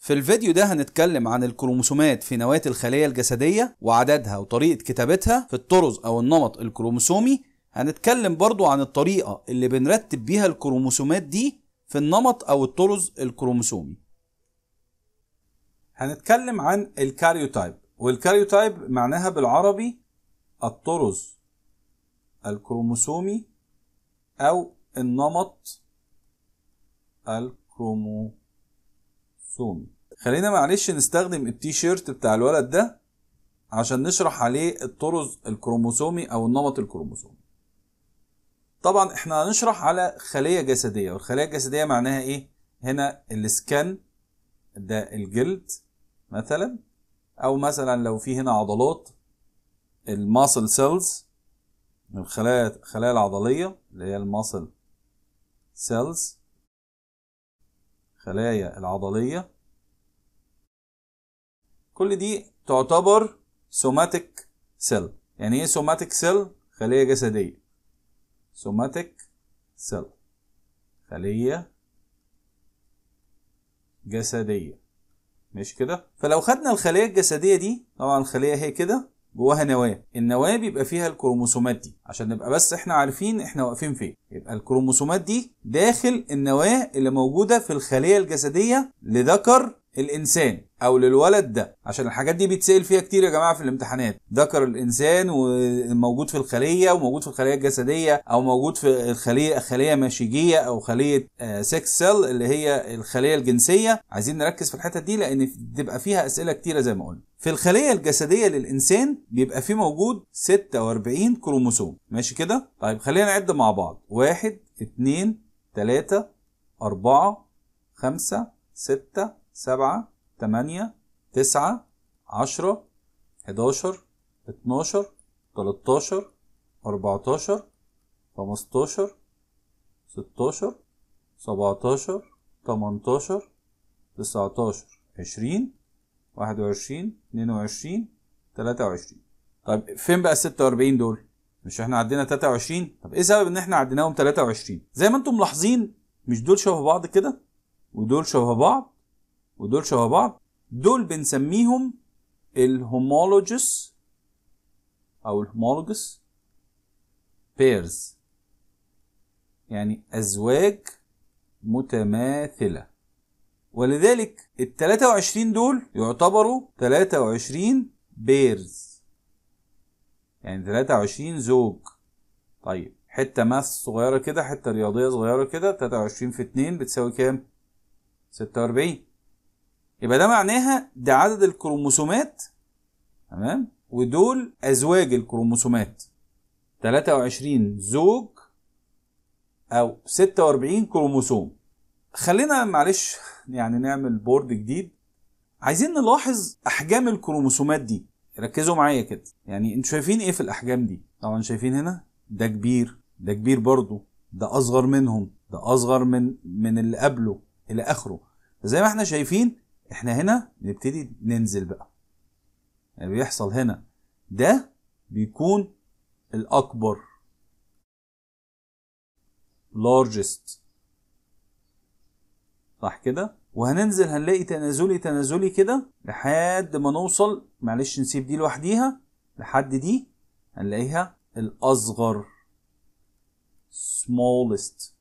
في الفيديو ده هنتكلم عن الكروموسومات في نواة الخلية الجسدية وعددها وطريقة كتابتها في الطرز أو النمط الكروموسومي هنتكلم برضو عن الطريقة اللي بنرتب بيها الكروموسومات دي في النمط أو الطرز الكروموسومي هنتكلم عن الكاريوتايب والكاريوتايب معناها بالعربي الطرز الكروموسومي أو النمط الكروموسومي سومي خلينا معلش نستخدم التيشيرت بتاع الولد ده عشان نشرح عليه الطرز الكروموسومي او النمط الكروموسومي طبعا احنا هنشرح على خلية جسدية والخلية الجسدية معناها ايه هنا السكن ده الجلد مثلا او مثلا لو في هنا عضلات الماسل سيلز الخلايا الخلايا العضلية اللي هي الماسل سيلز الخلايا العضلية كل دي تعتبر سوماتيك سيل يعني ايه سوماتيك سيل خلية جسدية سوماتيك سيل خلية جسدية مش كده فلو خدنا الخلية الجسدية دي طبعا الخلية هي كده جواها نواه النواه بيبقى فيها الكروموسومات دي عشان نبقى بس احنا عارفين احنا واقفين فين يبقى الكروموسومات دي داخل النواه اللي موجوده في الخليه الجسديه لذكر الانسان او للولد ده عشان الحاجات دي بيتسال فيها كتير يا جماعه في الامتحانات ذكر الانسان وموجود في الخليه وموجود في الخليه الجسديه او موجود في الخليه خليه ماشيجيه او خليه سكس آه، سيل اللي هي الخليه الجنسيه عايزين نركز في الحته دي لان بتبقى فيها اسئله كتيره زي ما قلنا في الخلية الجسدية للإنسان بيبقى فيه موجود 46 كروموسوم ماشي كده؟ طيب خلينا نعد مع بعض واحد اتنين تلاتة أربعة خمسة ستة سبعة تمانية تسعة عشرة حداشر اتناشر 13 أربعتاشر خمستاشر ستاشر سبعتاشر تمنتاشر تسعتاشر عشرين واحد وعشرين اتنين وعشرين تلاتة وعشرين طيب فين بقى الستة وأربعين دول؟ مش احنا عدينا 23 طب ايه سبب ان احنا عديناهم 23 زي ما انتم ملاحظين مش دول شبه بعض كده ودول شبه بعض ودول شبه بعض دول بنسميهم الهومولوجس او الهومولوجس بيرز يعني ازواج متماثله ولذلك ال 23 دول يعتبروا 23 بيرز يعني 23 زوج طيب حته ماس صغيره كده حته رياضيه صغيره كده 23 في 2 بتساوي كام 46 يبقى ده معناها ده عدد الكروموسومات تمام ودول ازواج الكروموسومات 23 زوج او 46 كروموسوم خلينا معلش يعني نعمل بورد جديد عايزين نلاحظ احجام الكروموسومات دي ركزوا معايا كده يعني انتوا شايفين ايه في الاحجام دي طبعا شايفين هنا ده كبير ده كبير برضه ده اصغر منهم ده اصغر من من اللي قبله الى اخره زي ما احنا شايفين احنا هنا نبتدي ننزل بقى اللي يعني بيحصل هنا ده بيكون الأكبر largest صح كده وهننزل هنلاقي تنازلي تنازلي كده لحد ما نوصل معلش نسيب دي لوحديها لحد دي هنلاقيها الأصغر smallest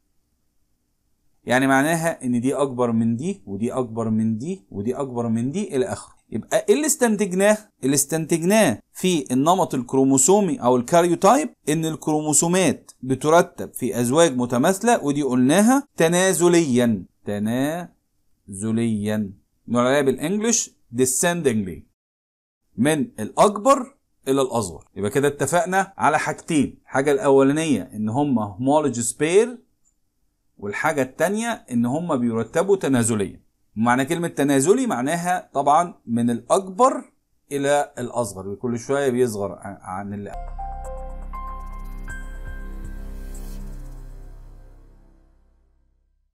يعني معناها ان دي اكبر من دي ودي اكبر من دي ودي اكبر من دي الى اخره يبقى ايه اللي استنتجناه اللي استنتجناه في النمط الكروموسومي او الكاريوتايب ان الكروموسومات بترتب في ازواج متماثله ودي قلناها تنازليا تنازليا نقولها بالانجلش descendingly من الاكبر الى الاصغر يبقى كده اتفقنا على حاجتين الحاجه الاولانيه ان هم homologous pair والحاجة التانية ان هما بيرتبوا تنازليا معنى كلمة تنازلي معناها طبعا من الاكبر الى الاصغر وكل شوية بيصغر عن اللي